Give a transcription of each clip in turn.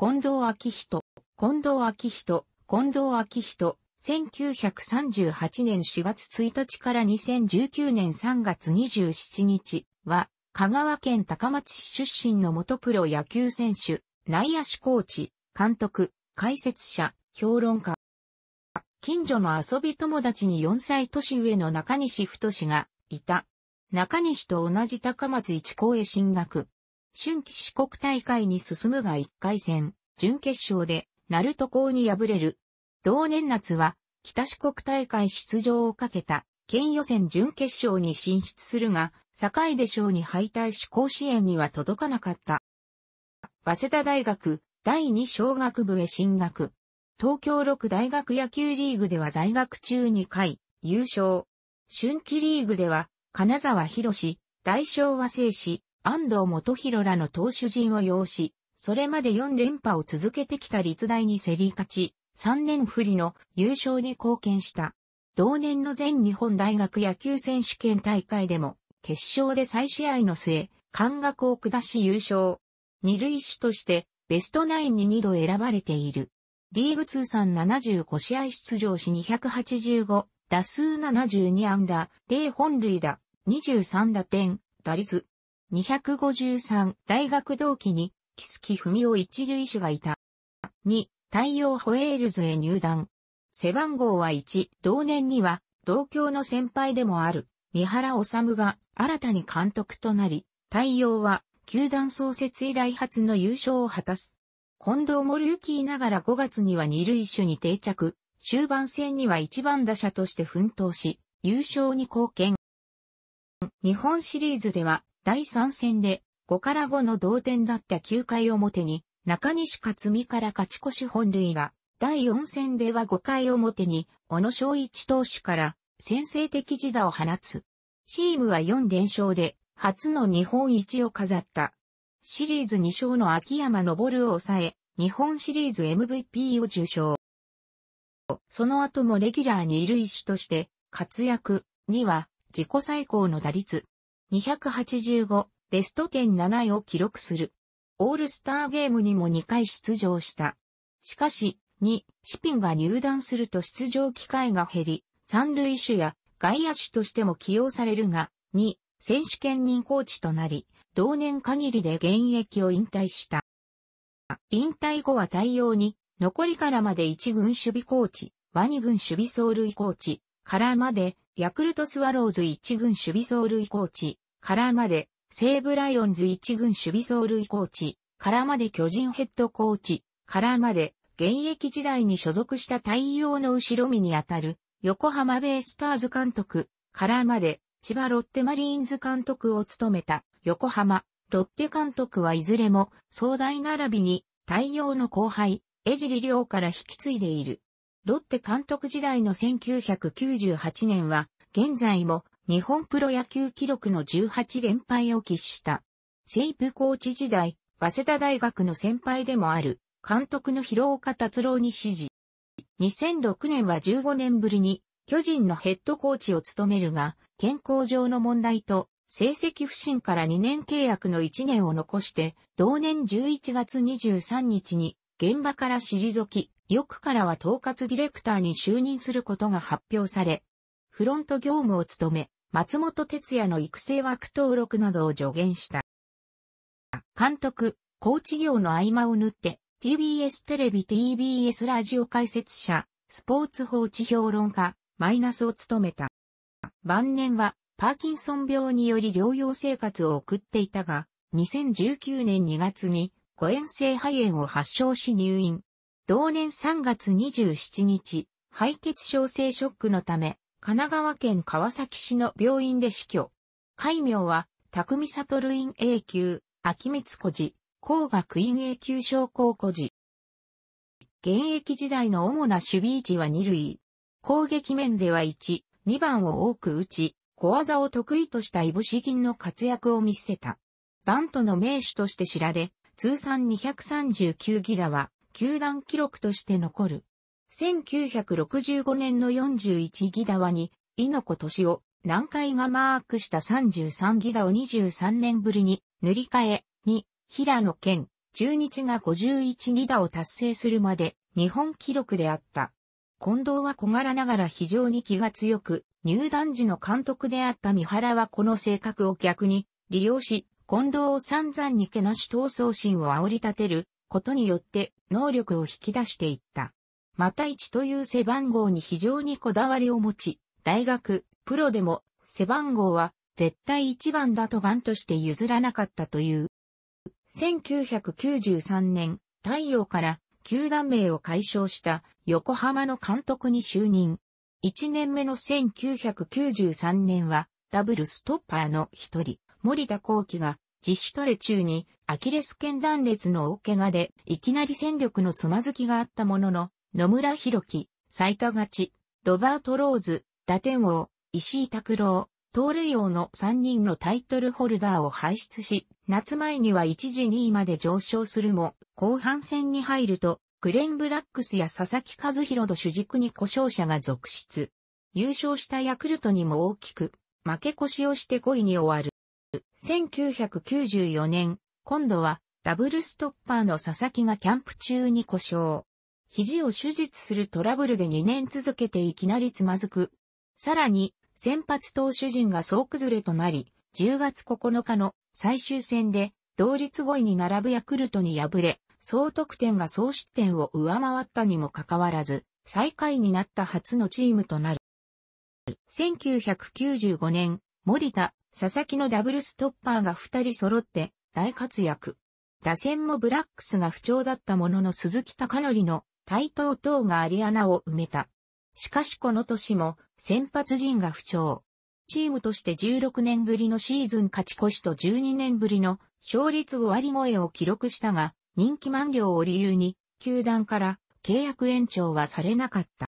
近藤昭人、近藤昭人、近藤昭人、1938年4月1日から2019年3月27日は、香川県高松市出身の元プロ野球選手、内野手コーチ、監督、解説者、評論家。近所の遊び友達に4歳年上の中西太がいた。中西と同じ高松一高へ進学。春季四国大会に進むが1回戦、準決勝で、鳴門校に敗れる。同年夏は、北四国大会出場をかけた、県予選準決勝に進出するが、堺で賞に敗退し甲子園には届かなかった。早稲田大学第2小学部へ進学。東京六大学野球リーグでは在学中2回優勝。春季リーグでは金沢博士、大昭和製紙、安藤元弘らの投手陣を要し、それまで4連覇を続けてきた立大に競り勝ち、3年不利の優勝に貢献した。同年の全日本大学野球選手権大会でも、決勝で再試合の末、感覚を下し優勝。二塁手として、ベストナインに2度選ばれている。リーグ通算75試合出場し285、打数72安打、0本塁打、23打点、打率、253大学同期に、木月文夫一塁手がいた。2、太陽ホエールズへ入団。背番号は1、同年には、同郷の先輩でもある、三原治が新たに監督となり、太陽は、球団創設以来初の優勝を果たす。近藤もルーキーながら5月には二塁手に定着、終盤戦には一番打者として奮闘し、優勝に貢献。日本シリーズでは第3戦で5から5の同点だった9回表に中西克美から勝ち越し本塁が、第4戦では5回表に小野正一投手から先制的自打を放つ。チームは4連勝で初の日本一を飾った。シリーズ2勝の秋山昇を抑え、日本シリーズ MVP を受賞。その後もレギュラーにいる一種として活躍には自己最高の打率285、ベスト10 7位を記録する。オールスターゲームにも2回出場した。しかし、2、シピンが入団すると出場機会が減り、三塁手や外野手としても起用されるが、2、選手権任コーチとなり、同年限りで現役を引退した。引退後は対応に、残りからまで1軍守備コーチ、ワニ軍守備走塁コーチ、カラーまで、ヤクルトスワローズ一軍守備走塁コーチ、カラーまで、西武ライオンズ一軍守備走塁コーチ、ラーまで巨人ヘッドコーチ、カラーまで、現役時代に所属した太陽の後ろ身にあたる、横浜ベイスターズ監督、カラーまで、千葉ロッテマリーンズ監督を務めた、横浜、ロッテ監督はいずれも、壮大並びに、太陽の後輩、江尻亮から引き継いでいる。ロッテ監督時代の1998年は、現在も日本プロ野球記録の18連敗を喫した。セイプコーチ時代、早稲田大学の先輩でもある、監督の広岡達郎に指示。2006年は15年ぶりに、巨人のヘッドコーチを務めるが、健康上の問題と、成績不振から2年契約の1年を残して、同年11月23日に現場から退き、翌からは統括ディレクターに就任することが発表され、フロント業務を務め、松本哲也の育成枠登録などを助言した。監督、コーチ業の合間を縫って、TBS テレビ TBS ラジオ解説者、スポーツ報知評論家、マイナスを務めた。晩年は、パーキンソン病により療養生活を送っていたが、2019年2月に、誤嚥性肺炎を発症し入院。同年3月27日、敗血症性ショックのため、神奈川県川崎市の病院で死去。戒名は、匠悟院永久、秋光孤児、工学院永久症候孤児。現役時代の主な守備位置は2塁。攻撃面では1、2番を多く打ち、小技を得意としたイボシ銀の活躍を見せた。バントの名手として知られ、通算239ギラは、球団記録として残る。1965年の41ギダワに、猪子敏夫、南海がマークした33ギガを23年ぶりに塗り替え、に、平野健、中日が51ギガを達成するまで日本記録であった。近藤は小柄ながら非常に気が強く、入団時の監督であった三原はこの性格を逆に利用し、近藤を散々にけなし闘争心を煽り立てることによって能力を引き出していった。また1という背番号に非常にこだわりを持ち、大学、プロでも背番号は絶対1番だとンとして譲らなかったという。1993年、太陽から球団名を解消した横浜の監督に就任。1年目の1993年はダブルストッパーの一人、森田幸喜が自主トレ中にアキレス腱断裂の大怪我でいきなり戦力のつまずきがあったものの、野村博樹、最多勝ロバート・ローズ、打点王、石井拓郎、盗塁王の3人のタイトルホルダーを輩出し、夏前には一時2位まで上昇するも、後半戦に入ると、クレン・ブラックスや佐々木和弘の主軸に故障者が続出。優勝したヤクルトにも大きく、負け越しをして5位に終わる。1994年、今度はダブルストッパーの佐々木がキャンプ中に故障。肘を手術するトラブルで2年続けていきなりつまずく。さらに、先発投手陣が総崩れとなり、10月9日の最終戦で同率5位に並ぶヤクルトに敗れ、総得点が総失点を上回ったにもかかわらず、最下位になった初のチームとなる。1995年、森田、佐々木のダブルストッパーが二人揃って大活躍。打線もブラックスが不調だったものの鈴木隆則の台頭等がアリアナを埋めた。しかしこの年も先発陣が不調。チームとして16年ぶりのシーズン勝ち越しと12年ぶりの勝率5割超えを記録したが、人気満了を理由に、球団から契約延長はされなかった。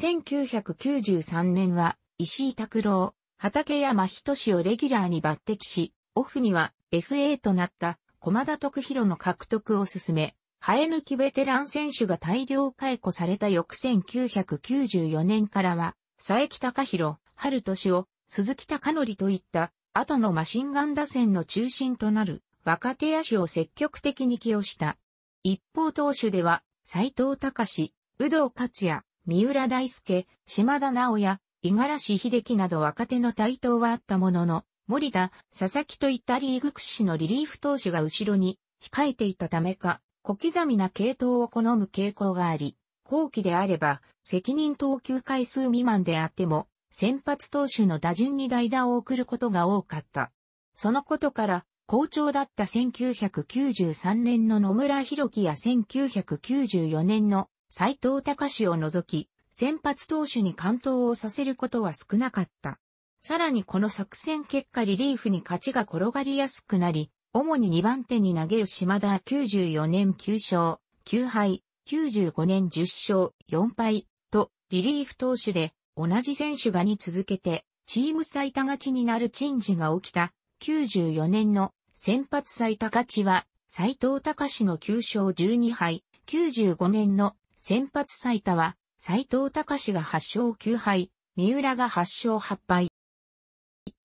1993年は石井拓郎、畠山仁をレギュラーに抜擢し、オフには FA となった駒田徳弘の獲得を進め、生え抜きベテラン選手が大量解雇された翌1994年からは、佐伯隆弘、春敏を鈴木隆則といった後のマシンガン打線の中心となる若手野手を積極的に起用した。一方投手では、斎藤隆、宇藤克也、三浦大輔、島田直也、五十嵐秀樹など若手の台頭はあったものの、森田、佐々木といったリーグ屈指のリリーフ投手が後ろに控えていたためか、小刻みな系統を好む傾向があり、後期であれば、責任投球回数未満であっても、先発投手の打順に代打を送ることが多かった。そのことから、好調だった1993年の野村弘樹や1994年の斎藤隆を除き、先発投手に完投をさせることは少なかった。さらにこの作戦結果リリーフに勝ちが転がりやすくなり、主に2番手に投げる島田94年9勝、9敗、95年10勝、4敗とリリーフ投手で同じ選手がに続けてチーム最多勝ちになる珍事が起きた94年の先発最多勝ちは斎藤隆の9勝12敗、95年の先発最多は斎藤隆が8勝9敗、三浦が8勝8敗。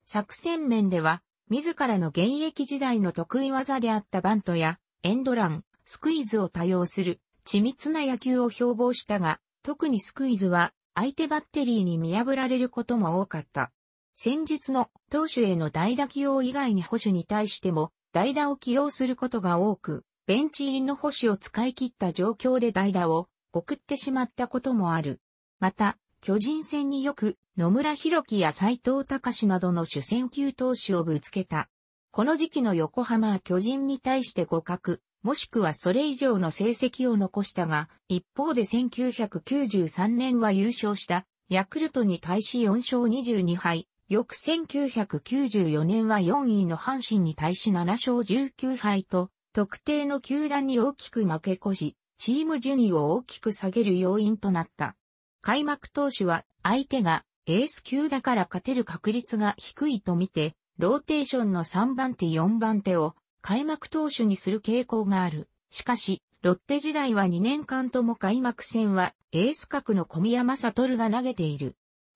作戦面では、自らの現役時代の得意技であったバントや、エンドラン、スクイズを多用する、緻密な野球を標榜したが、特にスクイズは、相手バッテリーに見破られることも多かった。戦術の投手への代打起用以外に保守に対しても、代打を起用することが多く、ベンチ入りの保守を使い切った状況で代打を送ってしまったこともある。また、巨人戦によく野村博樹や斎藤隆などの主戦級投手をぶつけた。この時期の横浜は巨人に対して互角、もしくはそれ以上の成績を残したが、一方で1993年は優勝したヤクルトに対し4勝22敗、翌1994年は4位の阪神に対し7勝19敗と、特定の球団に大きく負け越し、チーム順位を大きく下げる要因となった。開幕投手は相手がエース級だから勝てる確率が低いとみて、ローテーションの3番手4番手を開幕投手にする傾向がある。しかし、ロッテ時代は2年間とも開幕戦はエース格の小宮正取が投げている。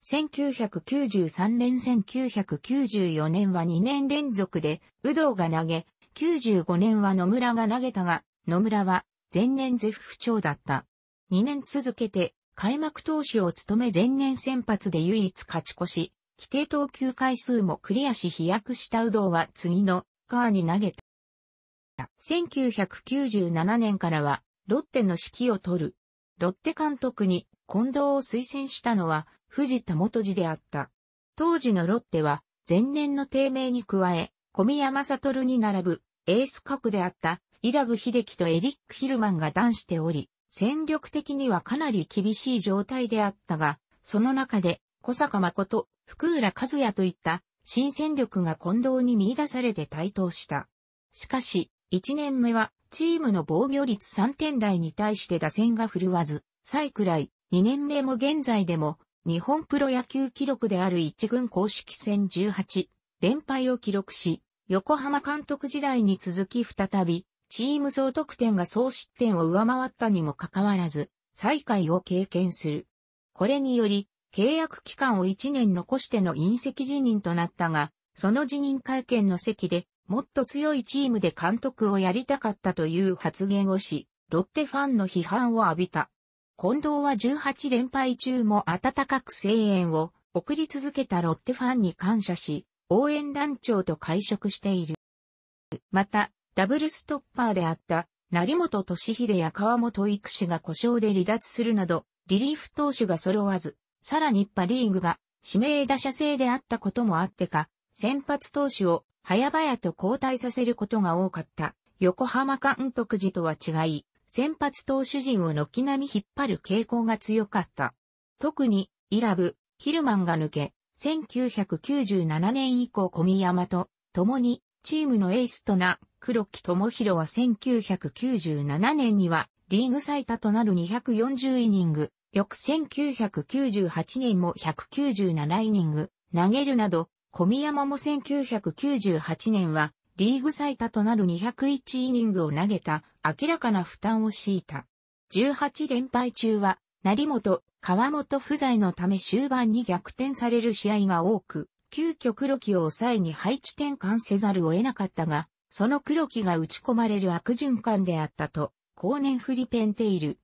1993年1994年は2年連続で、有働が投げ、95年は野村が投げたが、野村は前年絶不調だった。2年続けて開幕投手を務め前年先発で唯一勝ち越し、規定投球回数もクリアし飛躍したド働は次のカーに投げた。1997年からはロッテの指揮を取る。ロッテ監督に近藤を推薦したのは藤田元次であった。当時のロッテは前年の低迷に加え、小宮正取に並ぶエース格であったイラブ秀樹とエリック・ヒルマンが断しており、戦力的にはかなり厳しい状態であったが、その中で小坂誠、福浦和也といった新戦力が近藤に見出されて台頭した。しかし、1年目はチームの防御率3点台に対して打線が振るわず、最くらい、2年目も現在でも、日本プロ野球記録である一軍公式戦18連敗を記録し、横浜監督時代に続き再びチーム総得点が総失点を上回ったにもかかわらず、再開を経験する。これにより、契約期間を1年残しての隕石辞任となったが、その辞任会見の席で、もっと強いチームで監督をやりたかったという発言をし、ロッテファンの批判を浴びた。近藤は18連敗中も温かく声援を送り続けたロッテファンに感謝し、応援団長と会食している。また、ダブルストッパーであった成本俊秀や川本育氏が故障で離脱するなど、リリーフ投手が揃わず、さらにパリーグが指名打者制であったこともあってか、先発投手を早々と交代させることが多かった。横浜監督時とは違い、先発投手陣を軒並み引っ張る傾向が強かった。特に、イラブ、ヒルマンが抜け、1997年以降小宮山と、共に、チームのエースとな黒木智弘は1997年にはリーグ最多となる240イニング、翌1998年も197イニング、投げるなど、小宮山も1998年はリーグ最多となる201イニングを投げた明らかな負担を強いた。18連敗中は、成本、川本不在のため終盤に逆転される試合が多く、急遽黒木を抑えに配置転換せざるを得なかったが、その黒木が打ち込まれる悪循環であったと、後年振りペンテイル。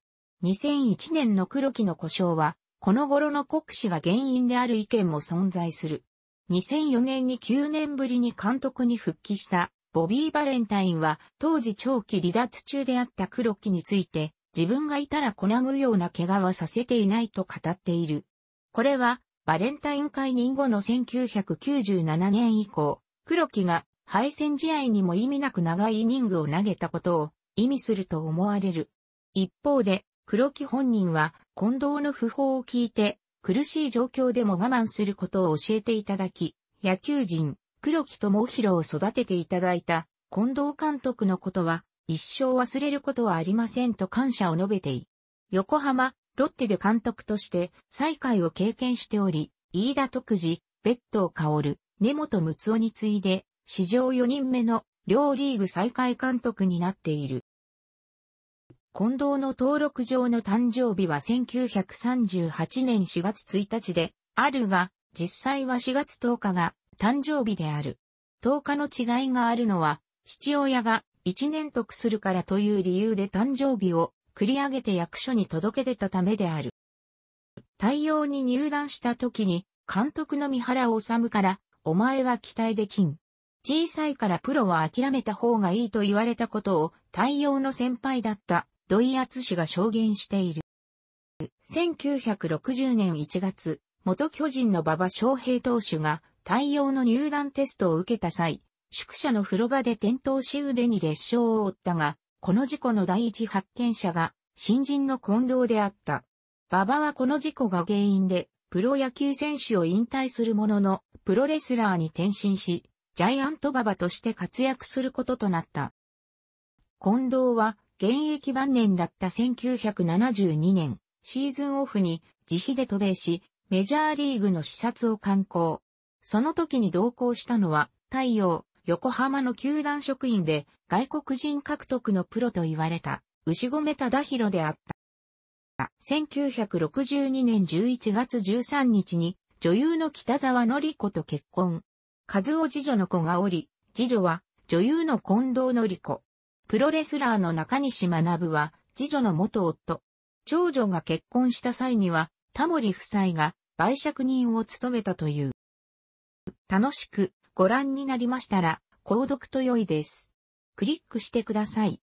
2001年の黒木の故障は、この頃の国史が原因である意見も存在する。2004年に9年ぶりに監督に復帰したボビー・バレンタインは当時長期離脱中であった黒木について自分がいたら粉むような怪我はさせていないと語っている。これはバレンタイン解任後の1997年以降、黒木が敗戦試合にも意味なく長いイニングを投げたことを意味すると思われる。一方で、黒木本人は、近藤の訃報を聞いて、苦しい状況でも我慢することを教えていただき、野球人、黒木智弘を育てていただいた、近藤監督のことは、一生忘れることはありませんと感謝を述べてい。横浜、ロッテで監督として、再会を経験しており、飯田徳次、別当薫、根本睦夫に次いで、史上4人目の両リーグ再開監督になっている。近藤の登録上の誕生日は1938年4月1日であるが、実際は4月10日が誕生日である。10日の違いがあるのは、父親が1年得するからという理由で誕生日を繰り上げて役所に届け出たためである。対応に入団した時に、監督の三原治から、お前は期待できん。小さいからプロは諦めた方がいいと言われたことを対応の先輩だった土井厚氏が証言している。1960年1月、元巨人の馬場昌平投手が対応の入団テストを受けた際、宿舎の風呂場で転倒し腕に裂傷を負ったが、この事故の第一発見者が新人の近藤であった。馬場はこの事故が原因で、プロ野球選手を引退するものの、プロレスラーに転身し、ジャイアントババとして活躍することとなった。近藤は、現役晩年だった1972年、シーズンオフに自費で渡米し、メジャーリーグの視察を観光。その時に同行したのは、太陽、横浜の球団職員で、外国人獲得のプロと言われた、牛込忠宏であった。1962年11月13日に、女優の北沢のり子と結婚。和夫次女の子がおり、次女は女優の近藤のり子。プロレスラーの中西学は次女の元夫。長女が結婚した際には、タモリ夫妻が売借人を務めたという。楽しくご覧になりましたら、購読と良いです。クリックしてください。